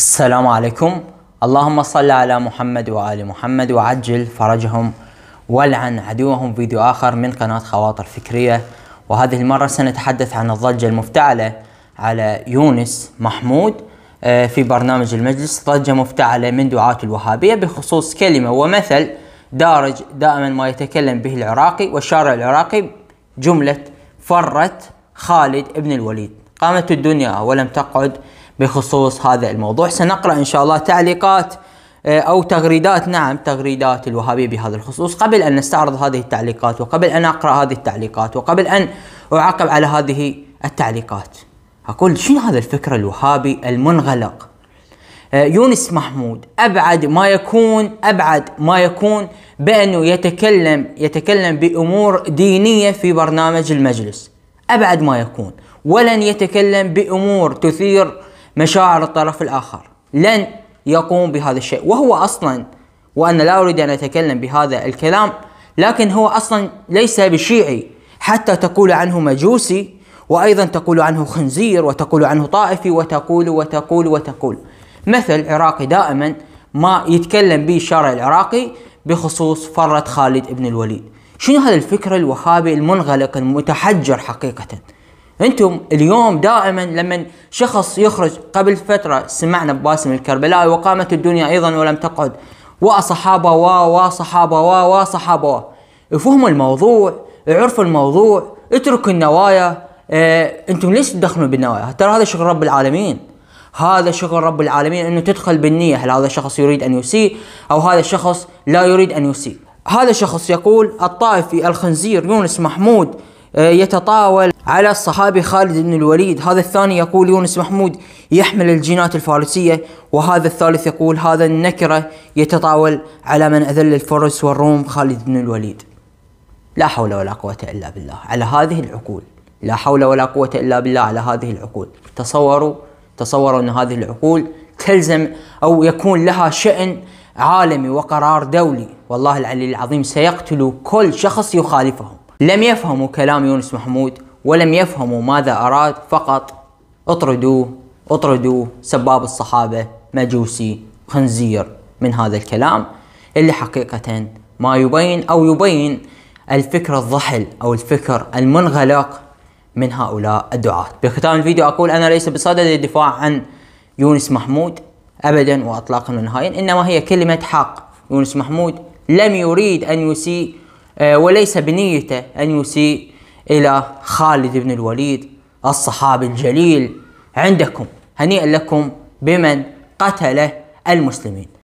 السلام عليكم اللهم صل على محمد وآل محمد وعجل فرجهم والعن عدوهم فيديو آخر من قناة خواطر فكرية وهذه المرة سنتحدث عن الضجة المفتعلة على يونس محمود آه، في برنامج المجلس ضجة مفتعلة من دعاة الوهابية بخصوص كلمة ومثل دارج دائما ما يتكلم به العراقي والشارع العراقي جملة فرت خالد ابن الوليد قامت الدنيا ولم تقعد بخصوص هذا الموضوع سنقرأ إن شاء الله تعليقات آه، أو تغريدات نعم تغريدات الوهابية بهذا الخصوص قبل أن نستعرض هذه التعليقات وقبل أن أقرأ هذه التعليقات وقبل أن أعاقب على هذه التعليقات أقول شنو هذا الفكر الوهابي المنغلق آه، يونس محمود أبعد ما يكون أبعد ما يكون بأنه يتكلم يتكلم بأمور دينية في برنامج المجلس أبعد ما يكون ولن يتكلم بأمور تثير مشاعر الطرف الآخر لن يقوم بهذا الشيء وهو أصلا وأنا لا أريد أن أتكلم بهذا الكلام لكن هو أصلا ليس بشيعي حتى تقول عنه مجوسي وأيضا تقول عنه خنزير وتقول عنه طائفي وتقول وتقول وتقول مثل عراقي دائما ما يتكلم به الشارع العراقي بخصوص فرة خالد بن الوليد شنو هذا الفكر الوهابي المنغلق المتحجر حقيقة انتم اليوم دائما لما شخص يخرج قبل فتره سمعنا بباسم الكربلاء وقامت الدنيا ايضا ولم تقعد وصحابه وا وصحابه وا وصحابه افهموا الموضوع عرفوا الموضوع اتركوا النوايا اه انتم ليش تدخلون بالنوايا ترى هذا شغل رب العالمين هذا شغل رب العالمين انه تدخل بالنيه هل هذا الشخص يريد ان يسيء او هذا الشخص لا يريد ان يسيء هذا الشخص يقول الطائفي الخنزير يونس محمود آه، يتطاول على الصحابي خالد بن الوليد هذا الثاني يقول يونس محمود يحمل الجينات الفارسية وهذا الثالث يقول هذا النكرة يتطاول على من أذل الفرس والروم خالد بن الوليد لا حول ولا قوة إلا بالله على هذه العقول لا حول ولا قوة إلا بالله على هذه العقول تصوروا تصوروا أن هذه العقول تلزم أو يكون لها شأن عالمي وقرار دولي والله العلي العظيم سيقتل كل شخص يخالفهم لم يفهموا كلام يونس محمود ولم يفهموا ماذا أراد فقط اطردوه اطردوه سباب الصحابة مجوسي خنزير من هذا الكلام اللي حقيقة ما يبين أو يبين الفكر الضحل أو الفكر المنغلق من هؤلاء الدعاة بختام الفيديو أقول أنا ليس بصدد الدفاع عن يونس محمود أبدا وأطلاقا ونهائيا إنما هي كلمة حق يونس محمود لم يريد أن يسيء آه، وليس بنيته أن يسيء إلى خالد بن الوليد الصحابي الجليل عندكم هنيئا لكم بمن قتل المسلمين